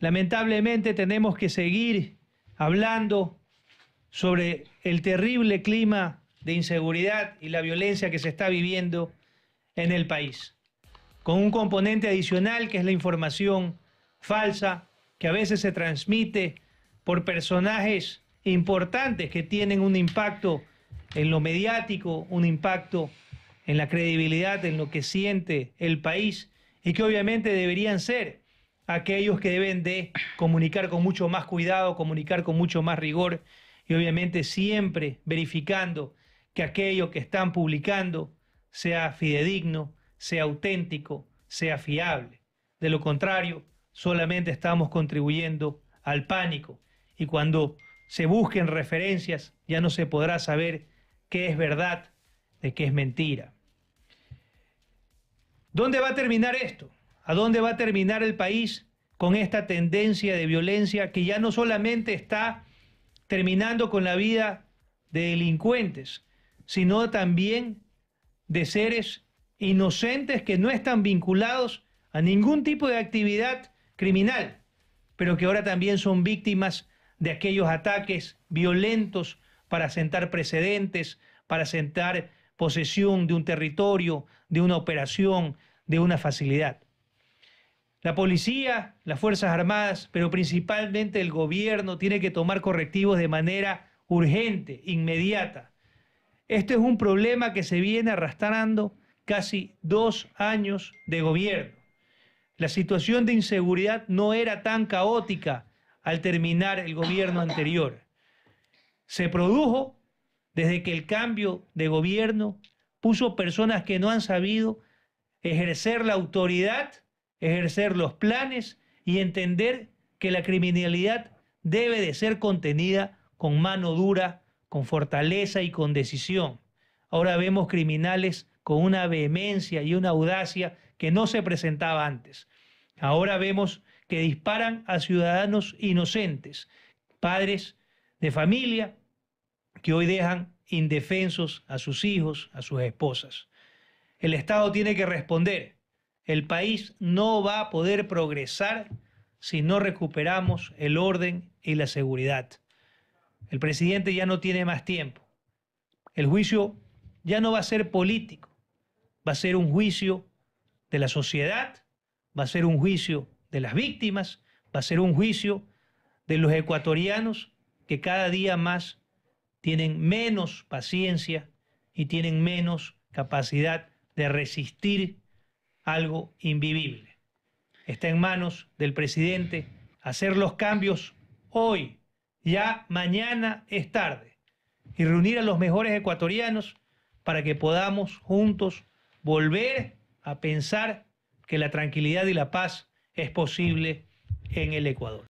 Lamentablemente tenemos que seguir hablando sobre el terrible clima de inseguridad y la violencia que se está viviendo en el país, con un componente adicional que es la información falsa que a veces se transmite por personajes importantes que tienen un impacto en lo mediático, un impacto en la credibilidad, en lo que siente el país y que obviamente deberían ser aquellos que deben de comunicar con mucho más cuidado, comunicar con mucho más rigor y obviamente siempre verificando que aquello que están publicando sea fidedigno, sea auténtico, sea fiable. De lo contrario, solamente estamos contribuyendo al pánico y cuando se busquen referencias ya no se podrá saber qué es verdad de qué es mentira. ¿Dónde va a terminar esto? ¿A dónde va a terminar el país con esta tendencia de violencia que ya no solamente está terminando con la vida de delincuentes, sino también de seres inocentes que no están vinculados a ningún tipo de actividad criminal, pero que ahora también son víctimas de aquellos ataques violentos para sentar precedentes, para sentar posesión de un territorio, de una operación, de una facilidad. La policía, las Fuerzas Armadas, pero principalmente el gobierno tiene que tomar correctivos de manera urgente, inmediata. Este es un problema que se viene arrastrando casi dos años de gobierno. La situación de inseguridad no era tan caótica al terminar el gobierno anterior. Se produjo desde que el cambio de gobierno puso personas que no han sabido ejercer la autoridad ejercer los planes y entender que la criminalidad debe de ser contenida con mano dura, con fortaleza y con decisión. Ahora vemos criminales con una vehemencia y una audacia que no se presentaba antes. Ahora vemos que disparan a ciudadanos inocentes, padres de familia, que hoy dejan indefensos a sus hijos, a sus esposas. El Estado tiene que responder el país no va a poder progresar si no recuperamos el orden y la seguridad. El presidente ya no tiene más tiempo. El juicio ya no va a ser político, va a ser un juicio de la sociedad, va a ser un juicio de las víctimas, va a ser un juicio de los ecuatorianos que cada día más tienen menos paciencia y tienen menos capacidad de resistir algo invivible. Está en manos del presidente hacer los cambios hoy, ya mañana es tarde, y reunir a los mejores ecuatorianos para que podamos juntos volver a pensar que la tranquilidad y la paz es posible en el Ecuador.